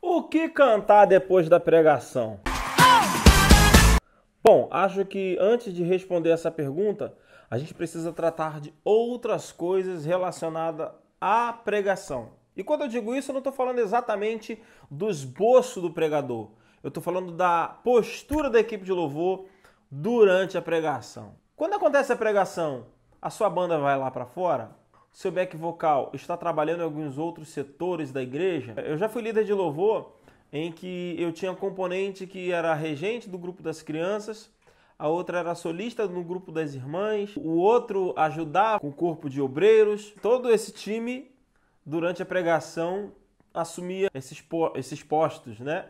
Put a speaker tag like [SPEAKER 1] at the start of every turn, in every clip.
[SPEAKER 1] O que cantar depois da pregação? Bom, acho que antes de responder essa pergunta, a gente precisa tratar de outras coisas relacionadas à pregação. E quando eu digo isso, eu não estou falando exatamente do esboço do pregador. Eu estou falando da postura da equipe de louvor durante a pregação. Quando acontece a pregação, a sua banda vai lá para fora? seu back vocal está trabalhando em alguns outros setores da igreja. Eu já fui líder de louvor em que eu tinha um componente que era regente do grupo das crianças, a outra era solista no grupo das irmãs, o outro ajudava com o corpo de obreiros. Todo esse time, durante a pregação, assumia esses, esses postos, né?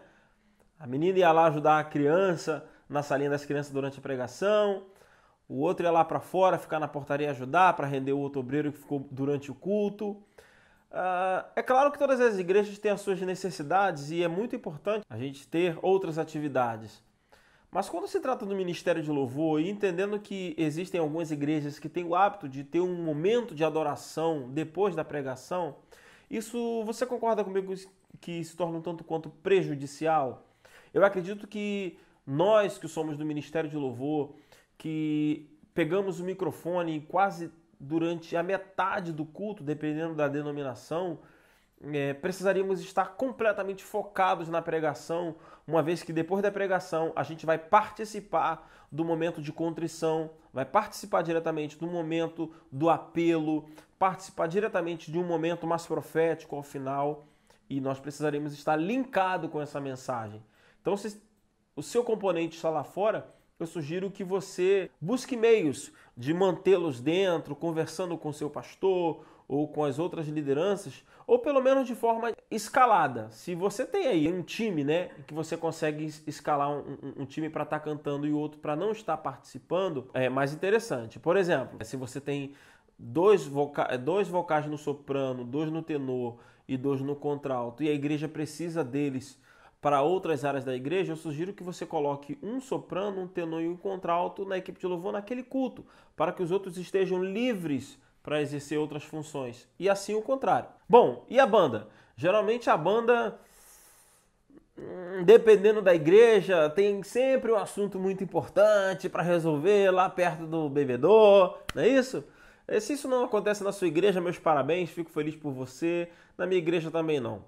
[SPEAKER 1] A menina ia lá ajudar a criança na salinha das crianças durante a pregação, o outro ia lá para fora ficar na portaria ajudar para render o outro obreiro que ficou durante o culto. Uh, é claro que todas as igrejas têm as suas necessidades e é muito importante a gente ter outras atividades. Mas quando se trata do ministério de louvor e entendendo que existem algumas igrejas que têm o hábito de ter um momento de adoração depois da pregação, isso você concorda comigo que se torna um tanto quanto prejudicial? Eu acredito que nós que somos do ministério de louvor que pegamos o microfone quase durante a metade do culto, dependendo da denominação, é, precisaríamos estar completamente focados na pregação, uma vez que depois da pregação a gente vai participar do momento de contrição, vai participar diretamente do momento do apelo, participar diretamente de um momento mais profético ao final, e nós precisaremos estar linkado com essa mensagem. Então, se o seu componente está lá fora, eu sugiro que você busque meios de mantê-los dentro, conversando com seu pastor ou com as outras lideranças, ou pelo menos de forma escalada. Se você tem aí um time, né, que você consegue escalar um, um, um time para estar tá cantando e outro para não estar participando, é mais interessante. Por exemplo, se você tem dois, voca dois vocais no soprano, dois no tenor e dois no contralto, e a igreja precisa deles para outras áreas da igreja, eu sugiro que você coloque um soprano, um tenor e um contralto na equipe de louvor naquele culto, para que os outros estejam livres para exercer outras funções. E assim o contrário. Bom, e a banda? Geralmente a banda, hum, dependendo da igreja, tem sempre um assunto muito importante para resolver lá perto do bebedor, não é isso? Eh, se isso não acontece na sua igreja, meus parabéns, fico feliz por você. Na minha igreja também não.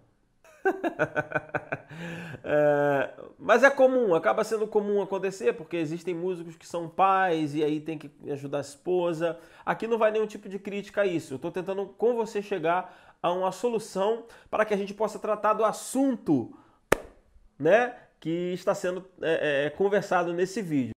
[SPEAKER 1] é, mas é comum, acaba sendo comum acontecer, porque existem músicos que são pais e aí tem que ajudar a esposa. Aqui não vai nenhum tipo de crítica a isso. Eu estou tentando com você chegar a uma solução para que a gente possa tratar do assunto né, que está sendo é, é, é conversado nesse vídeo.